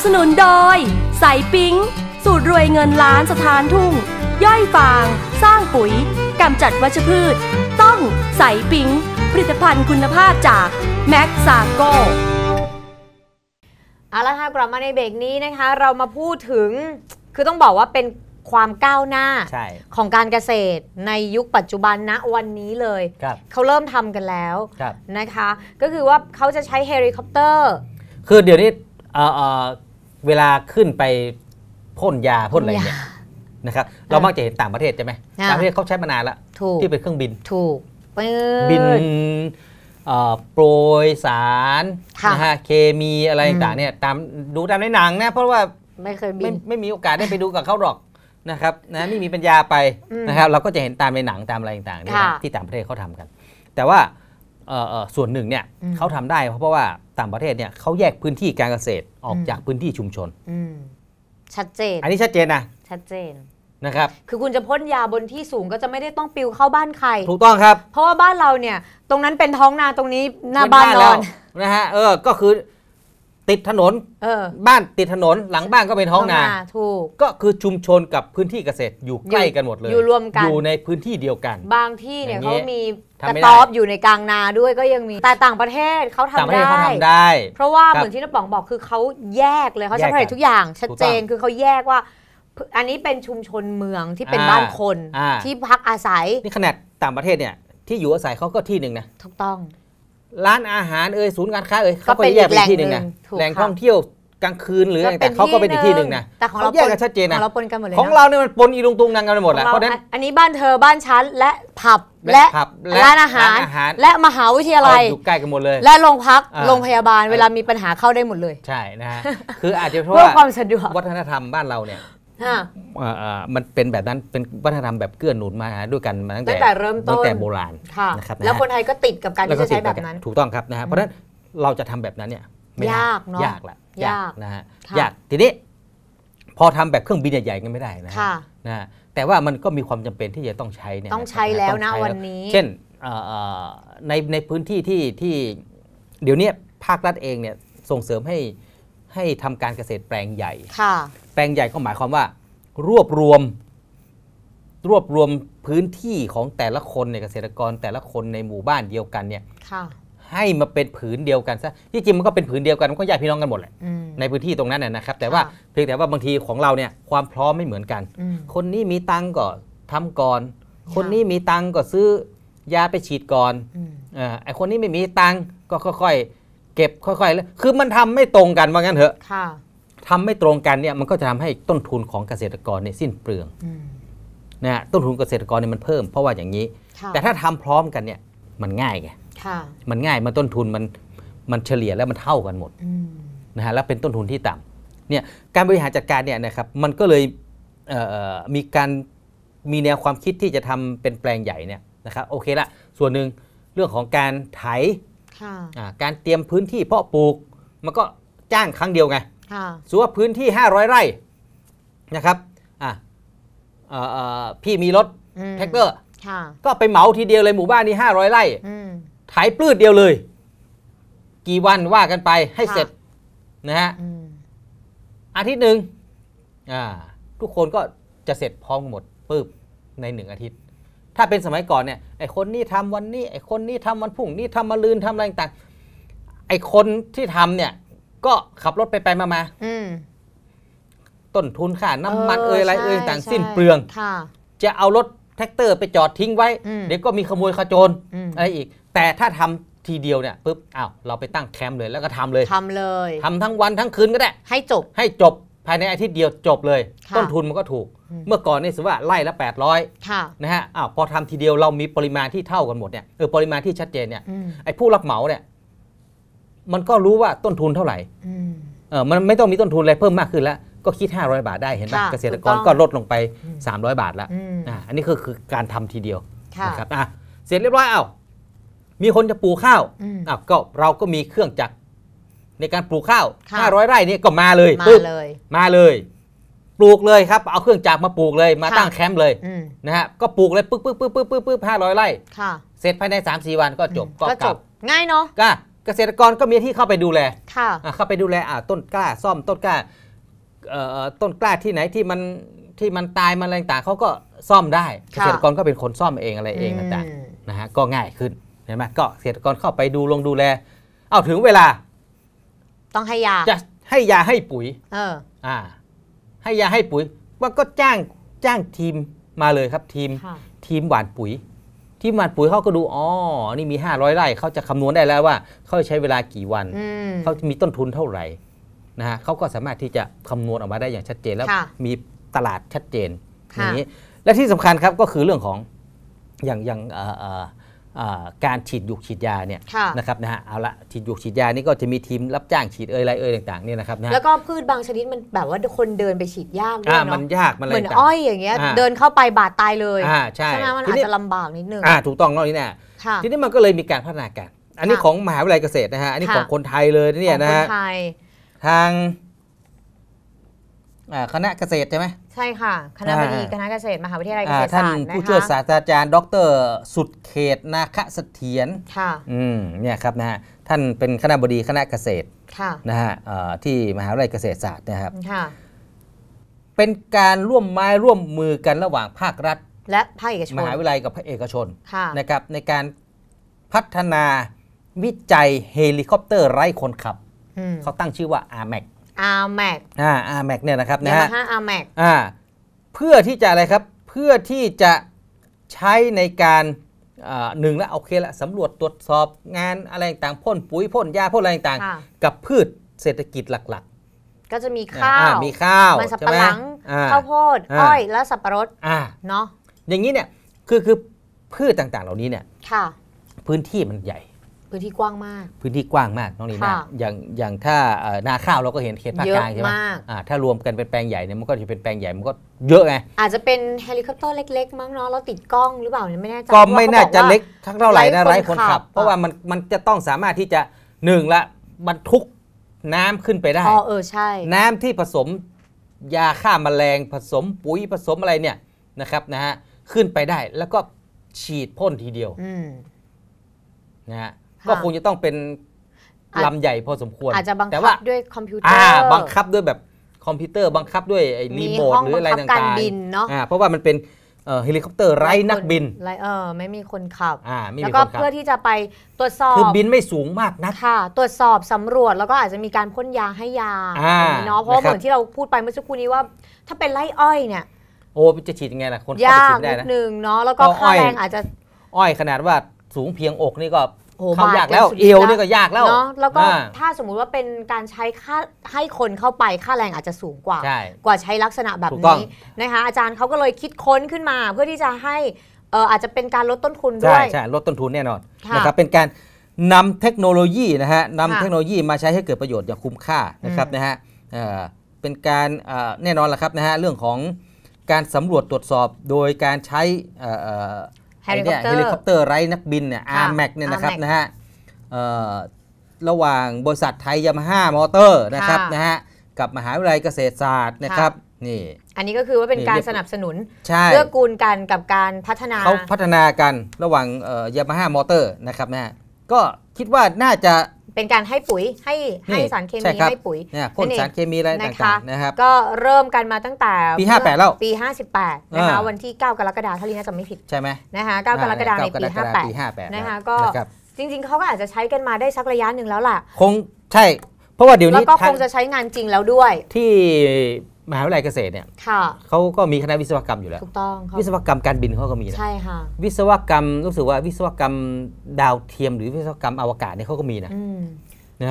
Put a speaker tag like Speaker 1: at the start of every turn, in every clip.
Speaker 1: บสนุนโดยใสยปิ๊งสูตรรวยเงินล้านสถานทุ่ง ย่อยฟาง สร้างปุ๋ยกำจัดวัชพืช ต้องใสยปิ๊งผลิตภัณฑ์คุณภาพจากแม็กซาโกเอาละค่ะกลับมาในเบรกนี้นะคะ เรามาพูดถึงคือต้องบอกว่าเป็นความก้าวหน้าใช่ของการเกษตรในยุคปัจจุบันณวันนี้เลยครับเขาเริ่มทำกันแล้วครับนะคะ ก็คือว่าเขาจะใช้เฮลิคอปเตอร์
Speaker 2: คือเดี๋ยวนี้เอ่อเวลาขึ้นไปพ่นยาพ่นอะไรเนี่ยนะครับเรามักจะเห็นต่างประเทศใช่ไหมต่างประเทศเขาใช้มานานแล้วที่เป็นเครื่องบินถูกบินโปรยสารนะฮะเคมีอะไรต่างเนี่ยตามดูตามในหนังนะเพราะว่าไม่เคยบินไม่มีโอกาสได้ไปดูกับเขาหรอกนะครับนะนี่มีปัญญาไปนะครับ เราก็จะเห็นตามในหนังตามอะไรต่างๆที่ต่างประเทศเขาทำกัน แต่ว่าส่วนหนึ่งเนี่ยเขาทำได้เพราะว่าต่างประเทศเนี่ยเขาแยกพื้นที่การเกษตรออกจากพื้นที่ชุมชน
Speaker 1: ชัดเจน อันนี้ชัดเจนนะชัดเจนนะครับ คือคุณจะพ่นยาบนที่สูงก็จะไม่ได้ต้องปิวเข้าบ้านใคร ถูกต้องครับ เพราะว่าบ้านเราเนี่ย ตรงนั้นเป็นท้องนาตรงนี้หน้าบ้านนอน
Speaker 2: นะฮะเออก็คือติดถนนออบ้านติดถนนหลังบ้านก็เป็นท้องนาถูกก็คือชุมชนกับพื้นที่เกษตรอยู่ใกล้กันหมดเลยอยู่รวมกันอยู่ในพื้นที่เดียวกัน
Speaker 1: บางที่เนี่ยเขามีกระต๊อบอยู่ในกลางนาด้วยก็ยังมีแต่ต่างประเทศเขาทำได้เขาทำได้ เพราะว่าเหมือนที่น้าป๋องบอกคือเขาแยกเลยเขาใช้ผลิตทุกอย่าง ชัดเจนคือเขาแยกว่า อันนี้เป็นชุมชนเมืองที่เป็นบ้านคนที่พักอาศัย
Speaker 2: นี่ขนาดต่างประเทศเนี่ยที่อยู่อาศัยเขาก็ที่หนึ่งนะถูกต้องร้านอาหารเอ่ยศูนย์การค้าเอ่ยเขาก็แยกเป็นที่หนึ่งนะแหล่งท่องเที่ยวกลางคืนหรืออะไรแต่เขาก็เป็นอีกที่หนึ่งนะแต่ของเราแยกกันชัดเจนนะของเราเนี่ยมันปนอีลุงตุงนังกันไปหมดแหละเพราะนั้น
Speaker 1: อันนี้บ้านเธอบ้านฉันและผับและร้านอาหาร และมหาวิทยาลัยอยู่ใ
Speaker 2: กล้กันหมดเลย และโรงพักโรงพย
Speaker 1: าบาลเวลามีปัญหาเข้าได้หมดเลย ใช่นะฮะ
Speaker 2: คืออาจจะเพราะว่าความสะดวกวัฒนธรรมบ้านเราเนี่ยมันเป็นแบบนั้นเป็นวัฒนธรรมแบบเกื้อหนุนมาด้วยกันมาตั้งแต่เริ่มต้นตั้งแต่โบราณนะครับแล้วคนไท
Speaker 1: ยก็ติดกับการที่ใช้แบบนั้น ถู
Speaker 2: กต้องครับนะฮะเพราะฉะนั้นเราจะทำแบบนั้นเนี่ยยากเนาะยากละ ยากนะฮะยากทีนี้พอทำแบบเครื่องบินใหญ่ๆก็ไม่ได้นะนะแต่ว่ามันก็มีความจำเป็นที่จะต้องใช้เนี่ยต้องใช้แล้วนะวันนี้ เช่นในในพื้นที่ที่ที่เดี๋ยวนี้ภาครัฐเองเนี่ยส่งเสริมให้ให้ทำการเกษตรแปลงใหญ่ แปลงใหญ่ก็หมายความว่า รวบรวมรวบรวมพื้นที่ของแต่ละคนในเกษตรกรแต่ละคนในหมู่บ้านเดียวกันเนี่ยให้มาเป็นผืนเดียวกันซะที่จริงมันก็เป็นผืนเดียวกันมันก็ญาติพี่น้องกันหมดแหละในพื้นที่ตรงนั้นนะครับ แต่ว่าเพียงแต่ว่าบางทีของเราเนี่ยความพร้อมไม่เหมือนกัน คนนี้มีตังก็ทำก่อน คนนี้มีตังก็ซื้อยาไปฉีดก่อนไอ้คนนี้ไม่มีตังก็ค่อยๆเก็บค่อยๆแล้วคือมันทำไม่ตรงกันว่างั้นเถอะทำไม่ตรงกันเนี่ยมันก็จะทำให้ต้นทุนของเกษตรกรเนี่ยสิ้นเปลืองนะฮะต้นทุนเกษตรกรเนี่ยมันเพิ่ม เพราะว่าอย่างนี้ แต่ถ้าทำพร้อมกันเนี่ยมันง่ายไงมันง่ายมันต้นทุนมันมันเฉลี่ยแล้วมันเท่ากันหมดนะฮะแล้วเป็นต้นทุนที่ต่ำเนี่ยการบริหารจัดการเนี่ยนะครับมันก็เลยมีการมีแนวความคิดที่จะทำเป็นแปลงใหญ่เนี่ยนะครับโอเคละส่วนหนึ่งเรื่องของการไถการเตรียมพื้นที่เพาะปลูกมันก็จ้างครั้งเดียวไงส่ว่าพื้นที่ 500 ไร่นะครับ พี่มีรถแท็กเตอร์ก็ไปเหมาทีเดียวเลยหมู่บ้านนี้500 ไร่ถ่ายปลื้ดเดียวเลย กี่วันว่ากันไปให้เสร็จนะฮะอาทิตย์หนึ่งทุกคนก็จะเสร็จพร้อมหมดปึ๊บในหนึ่งอาทิตย์ถ้าเป็นสมัยก่อนเนี่ยไอ้คนนี้ทำวันนี้ ไอ้คนนี้ทำวันพุ่ง นี้ทำมาลืนทำอะไรต่างไอ้คนที่ทำเนี่ย ก็ขับรถไปไปมามาต้นทุนค่าน้ำมันเอ่ยอะไร เอ่ยต่างสิ้นเปลืองจะเอารถแท็กเตอร์ไปจอดทิ้งไว้ เดี๋ยวก็มีขโมยขโจรอะไรอีก แต่ถ้าทำทีเดียวเนี่ยปุ๊บอ้าวเราไปตั้งแคมป์เลยแล้วก็ทำเลย ทำเลยทำทั้งวันทั้งคืนก็ได้ให้จบ ให้จบ ภายในอาทิตย์เดียวจบเลย ต้นทุนมันก็ถูกเมื่อก่อนนี่สมมติว่าไล่ละ 800นะฮะ อ้าวพอทำทีเดียวเรามีปริมาณที่เท่ากันหมดเนี่ยเออปริมาณที่ชัดเจนเนี่ยไอ้ผู้รับเหมาเนี่ย มันก็รู้ว่าต้นทุนเท่าไหร่เออมันไม่ต้องมีต้นทุนอะไรเพิ่มมากขึ้นแล้ว ก็คิด 500 บาทได้เห็นไหมเกษตรกรก็ลดลงไป 300 บาทแล้วอันนี้ือคือการทำทีเดียวนะครับอ่ะเสร็จเรียบร้อยเอ้ามีคนจะปลูกข้าวอ้าวก็เราก็มีเครื่องจักรในการปลูกข้าว500ไร่นี่ก็มาเลยมาเลยมาเลยปลูกเลยครับเอาเครื่องจักรมาปลูกเลยมาตั้งแคมป์เลยนะฮะก็ปลูกเลยปึ๊บปึ๊บปึ๊บปึ๊บปึ๊บปึ๊บห้าร้อยไร่เสร็จภายในสสามี่วันก็จบก็จบ ง่ายเนาะก็เกษตรกรก็มีที่เข้าไปดูแลค่ะเข้าไปดูแลอ่าต้นกล้าซ่อมต้นกล้าเอ่อต้นกล้าที่ไหนที่มันที่มันตายมันอะไรต่างเขาก็ซ่อมได้เกษตรกรก็เป็นคนซ่อมเองอะไรเองต่างๆนะฮะก็ง่ายขึ้นเห็นไหมก็เกษตรกรเข้าไปดูลงดูแลเอาถึงเวลา
Speaker 1: ต้องให้ยา จะ
Speaker 2: ให้ยาให้ปุ๋ย เออ อ่าให้ยาให้ปุ๋ยว่าก็จ้างจ้างทีมมาเลยครับทีม ทีมหวานปุ๋ย ทีมหวานปุ๋ยเขาก็ดูอ๋อนี่มี500ไร่เขาจะคำนวณได้แล้วว่าเขาใช้เวลากี่วันเขาจะมีต้นทุนเท่าไหร่นะฮะเขาก็สามารถที่จะคำนวณออกมาได้อย่างชัดเจนแล้ว มีตลาดชัดเจนอย่างนี้และที่สำคัญครับก็คือเรื่องของอย่างอย่างการฉีดยุกฉีดยาเนี่ยนะครับนะฮะเอาละฉีดยุกฉีดยานี่ก็จะมีทีมรับจ้างฉีดเอ่ยอะไรเอ่ยต่างๆเนี่ยนะครับนะแล้วก็
Speaker 1: พืชบางชนิดมันแบบว่าคนเดินไปฉีดยากด้วยเนาะมัน
Speaker 2: ยากมันเหมือนอ้อยอย่างเงี้ย เดินเ
Speaker 1: ข้าไปบาดตายเลยใช่ไหมมันอาจจะลำบากนิดนึง
Speaker 2: ถูกต้องเนาะนี่แน่ทีนี้มันก็เลยมีการพัฒนาการอันนี้ของมหาวิทยาลัยเกษตรนะฮะอันนี้ของคนไทยเลยเนี่ยนะฮะทางคณะเกษตรใช่ไหม
Speaker 1: ใช่ค่ะคณะบดีคณะเกษตรมหาวิทยาลัยเกษตรศาสตร์ท่านผู้ช่วยศ
Speaker 2: าสตราจารย์ ดรสุดเขตนาคเสถียรค่ะอืมเนี่ยครับนะฮะท่านเป็นคณะบดีคณะเกษตรค่ะนะฮะที่มหาวิทยาลัยเกษตรศาสตร์นะครับค่ะเป็นการร่วมไม้ร่วมมือกันระหว่างภาครัฐ และภาคเอกชนมหาวิทยาลัยกับภาคเอกชนนะครับในการพัฒนาวิจัยเฮลิคอปเตอร์ไร้คนขับเขาตั้งชื่อว่า a m a ก r m a กอ่า r m a กเนี่ยนะครับนะฮะ Yamaha RMAX อ่า เพื่อที่จะอะไรครับ เพื่อที่จะใช้ในการหนึ่งแล้วโอเคละสำรวจตรวจสอบงานอะไรต่างพ่นปุ๋ยพ่น ยาพ่นอะไรต่างกับพืชเศรษฐกิจหลัก
Speaker 1: ๆ ก็จะมีข้าวมีข้าวมันสับปะหลัง ข้าวโพด อ้อย และสับปะรดเนาะ
Speaker 2: อย่างนี้เนี่ย คือคือพืชต่างๆ เหล่านี้เนี่ยพื้นที่มันใหญ่
Speaker 1: พื้นที่กว้างมาก
Speaker 2: พื้นที่กว้างมากน้องลีนาะอย่างอย่างถ้านาข้าวเราก็เห็นเขตภาคกลางใช่ไหมอ่า ถ้ารวมกันเป็นแปลงใหญ่เนี่ยมันก็จะเป็นแปลงใหญ่ มันก็เยอะไง
Speaker 1: อาจจะเป็นเฮลิคอปเตอร์เล็ก ๆมั้งเนาะแล้วติดกล้องหรือเปล่าเนี่ยไม่แน่ใจ ก็ไม่น่าจะเล็ก
Speaker 2: ทั้งเท่าไหร่นะไร้คนขับ เพราะว่ามันมันจะต้องสามารถที่จะหนึ่งละ บรรทุกน้ำขึ้นไปได้อ๋อเออใช่ น้ำที่ผสม ยาฆ่าแมลงผสมปุ๋ยผสมอะไรเนี่ยนะครับนะฮะขึ้นไปได้แล้วก็ฉีดพ่นทีเดียวนะฮะก็คงจะต้องเป็นลำใหญ่พอสมควร อาจจะบังค
Speaker 1: ับด้วยคอมพิวเตอร์บังค
Speaker 2: ับด้วยแบบคอมพิวเตอร์บังคับด้วยรีโมทหรืออะไรต่างๆเนาะเพราะว่ามันเป็นเฮลิคอปเตอร์ไร้นักบิน
Speaker 1: ไรเออไม่มีคนขับแล้วก็เพื่อที่จะไปตรวจสอบคือบินไม่สูงมากนะค่ะตรวจสอบสำรวจแล้วก็อาจจะมีการพ่นยาให้ยาเนาะเพราะเหมือนที่เราพูดไปเมื่อสักครู่นี้ว่า ถ้าเป็นไรอ้อยเ
Speaker 2: นี่ย โอ้จะฉีดยังไงล่ะคนเข้าไปฉีดได้นะหนึ
Speaker 1: ่งเนาะแล้วก็ค่าแรงอาจจะ
Speaker 2: อ้อยขนาดว่าสูงเพียงอกนี่ก็โหเขายากแล้ว เอวเนี่ยก็ยากแล้วเนาะแล้วก็ถ้
Speaker 1: าสมมุติว่าเป็นการใช้ค่าให้คนเข้าไปค่าแรงอาจจะสูงกว่ากว่าใช้ลักษณะแบบนี้นะคะอาจารย์เขาก็เลยคิดค้นขึ้นมาเพื่อที่จะให้เอออาจจะเป็นการลดต้นทุนด้วยใช่
Speaker 2: ลดต้นทุนแน่นอนนะครับเป็นการนำเทคโนโลยีนะฮะนำเทคโนโลยีมาใช้ให้เกิดประโยชน์อย่างคุ้มค่านะครับนะฮะเป็นการแน่นอนละครับนะฮะเรื่องของการสำรวจตรวจสอบโดยการใช้
Speaker 1: เฮลิคอเเฮลิคอปเต
Speaker 2: อร์ไร้นักบินเนี่ยอาร์แม็กเนี่ยนะครับนะฮะระหว่างบริษัทไทยยามาฮ่ามอเตอร์นะครับนะฮะกับมหาวิทยาลัยเกษตรศาสตร์นะครับนี่
Speaker 1: อันนี้ก็คือว่าเป็นการสนับสนุน เพื่อกูลกันกับการพัฒนาเขาพ
Speaker 2: ัฒนากันระหว่างยามาฮ่ามอเตอร์นะครับนะฮะก็คิดว่าน่าจะ
Speaker 1: เป็นการให้ปุ๋ยให้ให้สารเคมีให้ปุ๋ย
Speaker 2: เนี่ยพ่นสารเคมีอะไรต่างๆนะครับก
Speaker 1: ็เริ่มกันมาตั้งแต่ปี 58แล้วปี58นะคะวันที่ 9กรกฎาคมเท่านี้น่าจะไม่ผิด ใช่ไหมนะคะ9กรกฎาคมในปี58นะคะก็จริงๆเขาก็อาจจะใช้กันมาได้สักระยะหนึ่งแล้วล่ะ
Speaker 2: คงใช่ เพราะว่าเดี๋ยวนี้แล้วก็คงจะ
Speaker 1: ใช้งานจริงแล้วด้วย
Speaker 2: ที่มหาวิทยาลัยเกษตรเนี่ยเขาก็มีคณะวิศวกรรมอยู่แล้วถูกต้องวิศวกรรมการบินเขาก็มีนะใช่ค่ะวิศวกรรม รู้สึกว่าวิศวกรรมดาวเทียมหรือวิศวกรรมอวกาศเนี่ยเขาก็มีนะ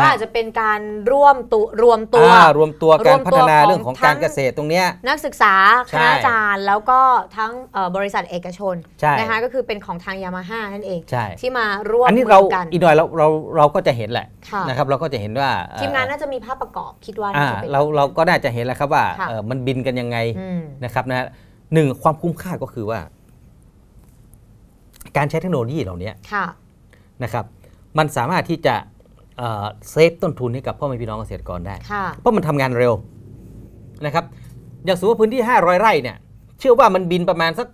Speaker 2: ก็อาจจ
Speaker 1: ะเป็นการร่วมตัวรวมตัวร
Speaker 2: วมตัวการพัฒนาเรื่องของการเกษตรตรงเนี้ย
Speaker 1: นักศึกษาคณาจารย์แล้วก็ทั้งบริษัทเอกชนนะคะก็คือเป็นของทางยามาฮ่านั่นเอง ที่มาร่วมอันนี้เราอีก
Speaker 2: หน่อยเราเราเราก็จะเห็นแหละนะครับเราก็จะเห็นว่าทีมงา
Speaker 1: นน่าจะมีภาพประกอบคิดว่า
Speaker 2: เราเราก็น่าจะเห็นแล้วครับว่ามันบินกันยังไงนะครับนะหนึ่งความคุ้มค่าก็คือว่า การใช้เทคโนโลยีเหล่านี้นะครับ มันสามารถที่จะเซฟต้นทุนให้กับพ่อแม่พี่น้องเกษตรกรได้เพราะมันทำงานเร็วนะครับ อย่างสมมติพื้นที่ 500 ไร่เนี่ย เชื่อว่ามันบินประมาณสัก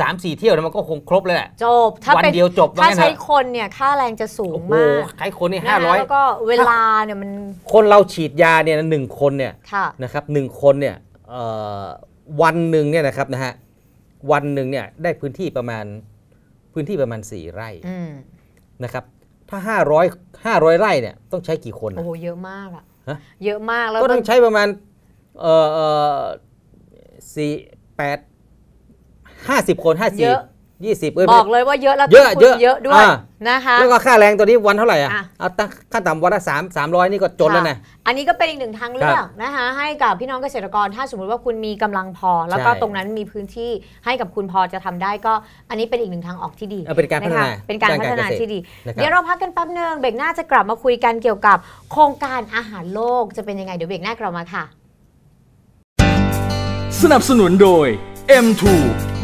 Speaker 2: สามสี่เที่ยวมันก็คงครบแล้วแหละ จบ วันเดียวจบถ้าใช้
Speaker 1: คนเนี่ย ค่าแรงจะสูงมากใช้คนนี่ห้าร้อยแล้วก็เวลาเนี่ยมัน
Speaker 2: คนเราฉีดยาเนี่ยหนึ่งคนเนี่ยนะครับหนึ่งคนเนี่ยวันหนึ่งเนี่ยนะครับนะฮะวันหนึ่งเนี่ยได้พื้นที่ประมาณพื้นที่ประมาณสี่ไร่นะครับถ้า 500 500 ไร่เนี่ยต้องใช้กี่คนโอ้ะโหเยอะมากอะเยอะมากแล้วก็ต้องใช้ประมาณ เอ่อสี่แปดห้าสิบคนห้าสิเยอะิบเอ้ยบอกเลย
Speaker 1: ว่าเยอะแล้วเยอะเยอะเยอะด้วยนะคะแล้วก็ค่าแร
Speaker 2: งตัวนี้วันเท่าไหร่อ่ะเอาตั้งขั้นต่ำวันละสามสามร้อยนี่ก็จนแล้วนะ
Speaker 1: อันนี้ก็เป็นอีกหนึ่งทางเลือกนะคะให้กับพี่น้องเกษตรกร ถ้าสมมติว่าคุณมีกำลังพอ แล้วก็ตรงนั้นมีพื้นที่ให้กับคุณพอจะทำได้ก็อันนี้เป็นอีกหนึ่งทางออกที่ดีเป็นการพัฒนาเป็นการพัฒนาที่ดีเดี๋ยวเราพักกันแป๊บหนึ่งเบรกหน้าจะกลับมาคุยกันเกี่ยวกับ โครงการอาหารโลกจะเป็นยังไงเดี๋ยวเบรกหน้ากลับมาค่ะ
Speaker 2: สนับสนุนโดย M2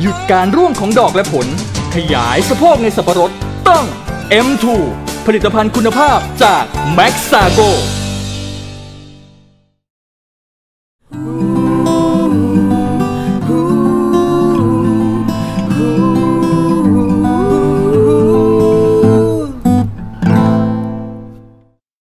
Speaker 2: หยุดการร่วงของดอกและผล ขยายสะโพกในสับปะรดต้อง M2 ผลิตภัณฑ์คุณภาพจาก m a x ซา o ก